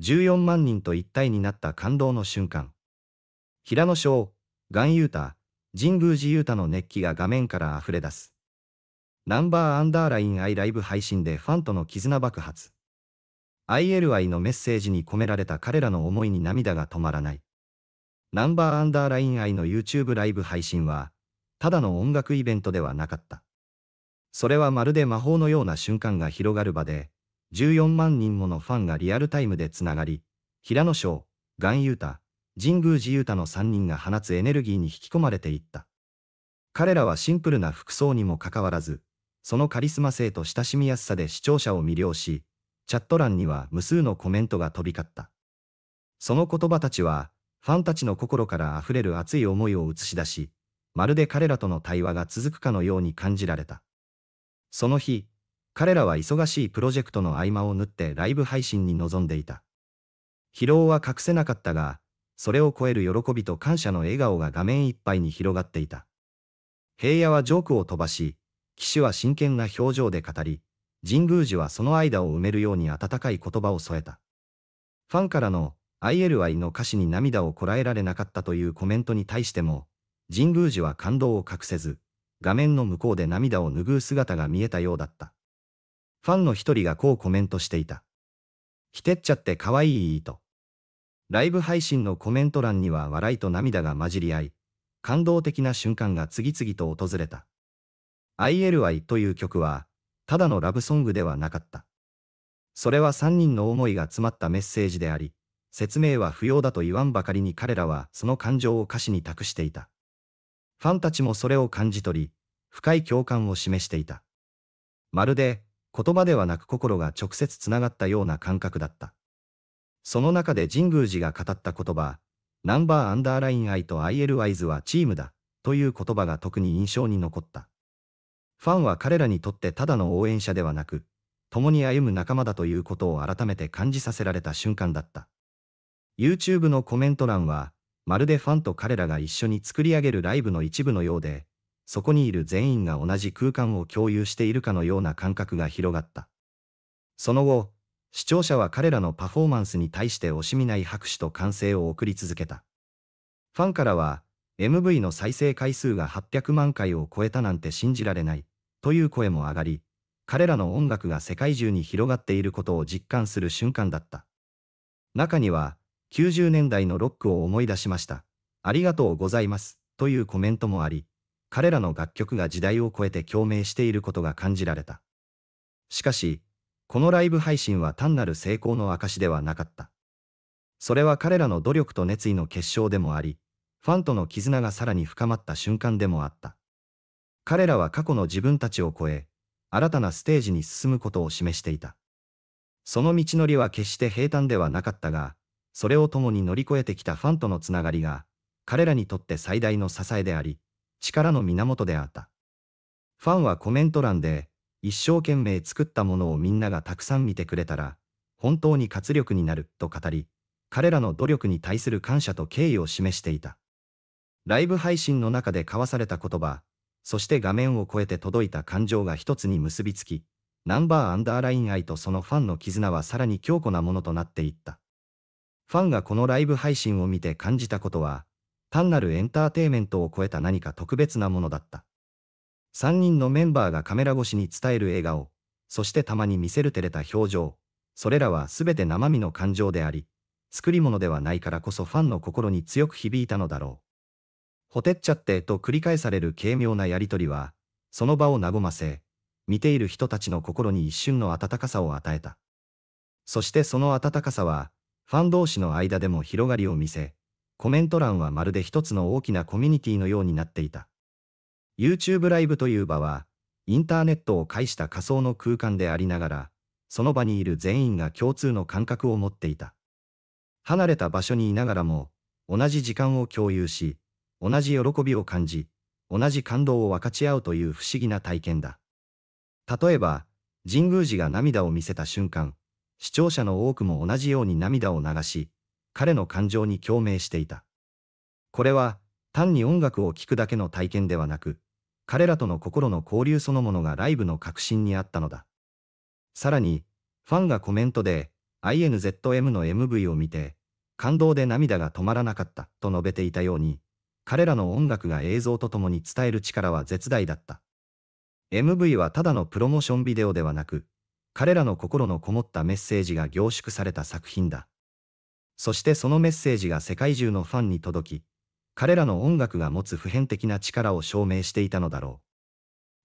14万人と一体になった感動の瞬間。平野翔、岩ンユー神宮寺ユーの熱気が画面から溢れ出す。ナンバーアンダーラインアイライブ配信でファンとの絆爆発。ILI のメッセージに込められた彼らの思いに涙が止まらない。ナンバーアンダーラインアイの YouTube ライブ配信は、ただの音楽イベントではなかった。それはまるで魔法のような瞬間が広がる場で、14万人ものファンがリアルタイムでつながり、平野翔、岩優太、神宮寺優太の3人が放つエネルギーに引き込まれていった。彼らはシンプルな服装にもかかわらず、そのカリスマ性と親しみやすさで視聴者を魅了し、チャット欄には無数のコメントが飛び交った。その言葉たちは、ファンたちの心から溢れる熱い思いを映し出し、まるで彼らとの対話が続くかのように感じられた。その日、彼らは忙しいプロジェクトの合間を縫ってライブ配信に臨んでいた。疲労は隠せなかったが、それを超える喜びと感謝の笑顔が画面いっぱいに広がっていた。平野はジョークを飛ばし、騎手は真剣な表情で語り、神宮寺はその間を埋めるように温かい言葉を添えた。ファンからの i l y の歌詞に涙をこらえられなかったというコメントに対しても、神宮寺は感動を隠せず、画面の向こうで涙を拭う姿が見えたようだった。ファンの一人がこうコメントしていた。ひてっちゃって可愛いと。ライブ配信のコメント欄には笑いと涙が混じり合い、感動的な瞬間が次々と訪れた。i l y という曲は、ただのラブソングではなかった。それは3人の思いが詰まったメッセージであり、説明は不要だと言わんばかりに彼らはその感情を歌詞に託していた。ファンたちもそれを感じ取り、深い共感を示していた。まるで、言葉ではなく心が直接つながったような感覚だった。その中で神宮寺が語った言葉、ナンバーアンダーライン I と IL アイズはチームだ、という言葉が特に印象に残った。ファンは彼らにとってただの応援者ではなく、共に歩む仲間だということを改めて感じさせられた瞬間だった。YouTube のコメント欄は、まるでファンと彼らが一緒に作り上げるライブの一部のようで、そこにいる全員が同じ空間を共有しているかのような感覚が広がった。その後、視聴者は彼らのパフォーマンスに対して惜しみない拍手と歓声を送り続けた。ファンからは、MV の再生回数が800万回を超えたなんて信じられない、という声も上がり、彼らの音楽が世界中に広がっていることを実感する瞬間だった。中には、90年代のロックを思い出しました。ありがとうございます、というコメントもあり、彼らの楽曲が時代を超えて共鳴していることが感じられた。しかし、このライブ配信は単なる成功の証ではなかった。それは彼らの努力と熱意の結晶でもあり、ファンとの絆がさらに深まった瞬間でもあった。彼らは過去の自分たちを超え、新たなステージに進むことを示していた。その道のりは決して平坦ではなかったが、それを共に乗り越えてきたファンとのつながりが、彼らにとって最大の支えであり、力の源であった。ファンはコメント欄で、一生懸命作ったものをみんながたくさん見てくれたら、本当に活力になると語り、彼らの努力に対する感謝と敬意を示していた。ライブ配信の中で交わされた言葉、そして画面を越えて届いた感情が一つに結びつき、ナンバーアンダーライン愛とそのファンの絆はさらに強固なものとなっていった。ファンがこのライブ配信を見て感じたことは、単なるエンターテイメントを超えた何か特別なものだった。3人のメンバーがカメラ越しに伝える笑顔、そしてたまに見せる照れた表情、それらは全て生身の感情であり、作り物ではないからこそファンの心に強く響いたのだろう。ほてっちゃってと繰り返される軽妙なやりとりは、その場を和ませ、見ている人たちの心に一瞬の温かさを与えた。そしてその温かさは、ファン同士の間でも広がりを見せ、コメント欄はまるで一つの大きなコミュニティのようになっていた。YouTube ライブという場は、インターネットを介した仮想の空間でありながら、その場にいる全員が共通の感覚を持っていた。離れた場所にいながらも、同じ時間を共有し、同じ喜びを感じ、同じ感動を分かち合うという不思議な体験だ。例えば、神宮寺が涙を見せた瞬間、視聴者の多くも同じように涙を流し、彼の感情に共鳴していた。これは、単に音楽を聴くだけの体験ではなく、彼らとの心の交流そのものがライブの核心にあったのだ。さらに、ファンがコメントで、INZM の MV を見て、感動で涙が止まらなかったと述べていたように、彼らの音楽が映像とともに伝える力は絶大だった。MV はただのプロモーションビデオではなく、彼らの心のこもったメッセージが凝縮された作品だ。そしてそのメッセージが世界中のファンに届き、彼らの音楽が持つ普遍的な力を証明していたのだろう。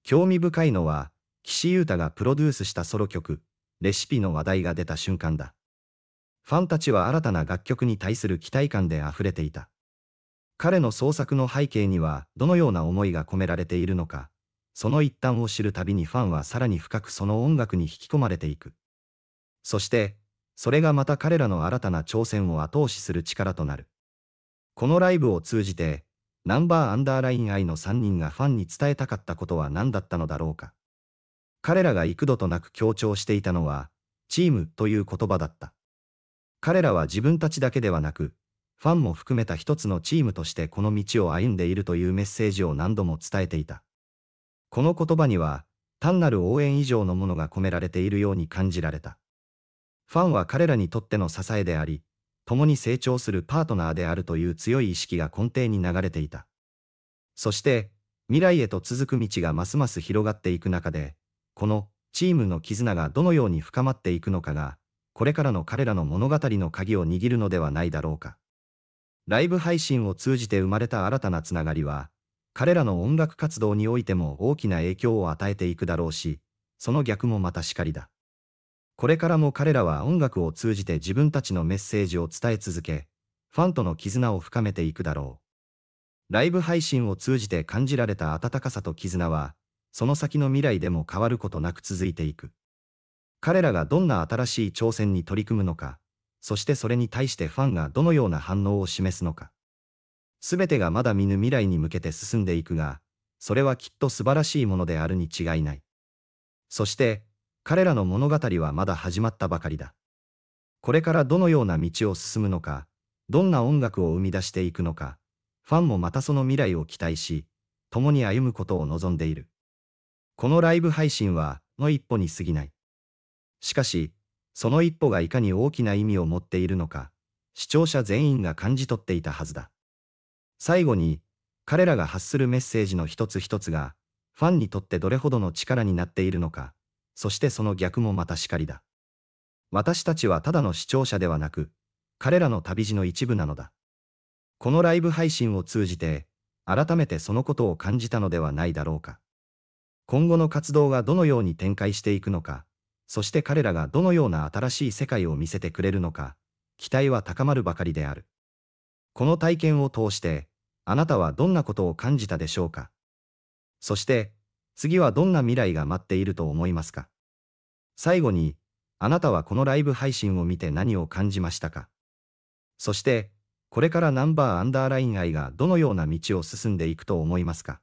興味深いのは、岸優太がプロデュースしたソロ曲、レシピの話題が出た瞬間だ。ファンたちは新たな楽曲に対する期待感で溢れていた。彼の創作の背景にはどのような思いが込められているのか、その一端を知るたびにファンはさらに深くその音楽に引き込まれていく。そして、それがまた彼らの新たな挑戦を後押しする力となる。このライブを通じて、ナンバーアンダーライン愛の3人がファンに伝えたかったことは何だったのだろうか。彼らが幾度となく強調していたのは、チームという言葉だった。彼らは自分たちだけではなく、ファンも含めた一つのチームとしてこの道を歩んでいるというメッセージを何度も伝えていた。この言葉には、単なる応援以上のものが込められているように感じられた。ファンは彼らにとっての支えであり、共に成長するパートナーであるという強い意識が根底に流れていた。そして、未来へと続く道がますます広がっていく中で、このチームの絆がどのように深まっていくのかが、これからの彼らの物語の鍵を握るのではないだろうか。ライブ配信を通じて生まれた新たなつながりは、彼らの音楽活動においても大きな影響を与えていくだろうし、その逆もまたしかりだ。これからも彼らは音楽を通じて自分たちのメッセージを伝え続け、ファンとの絆を深めていくだろう。ライブ配信を通じて感じられた温かさと絆は、その先の未来でも変わることなく続いていく。彼らがどんな新しい挑戦に取り組むのか、そしてそれに対してファンがどのような反応を示すのか。すべてがまだ見ぬ未来に向けて進んでいくが、それはきっと素晴らしいものであるに違いない。そして、彼らの物語はまだ始まったばかりだ。これからどのような道を進むのか、どんな音楽を生み出していくのか、ファンもまたその未来を期待し、共に歩むことを望んでいる。このライブ配信は、の一歩に過ぎない。しかし、その一歩がいかに大きな意味を持っているのか、視聴者全員が感じ取っていたはずだ。最後に、彼らが発するメッセージの一つ一つが、ファンにとってどれほどの力になっているのか、そしてその逆もまたかりだ。私たちはただの視聴者ではなく、彼らの旅路の一部なのだ。このライブ配信を通じて、改めてそのことを感じたのではないだろうか。今後の活動がどのように展開していくのか、そして彼らがどのような新しい世界を見せてくれるのか、期待は高まるばかりである。この体験を通して、あなたはどんなことを感じたでしょうかそして、次はどんな未来が待っていると思いますか最後に、あなたはこのライブ配信を見て何を感じましたかそして、これからナンバーアンダーライン愛がどのような道を進んでいくと思いますか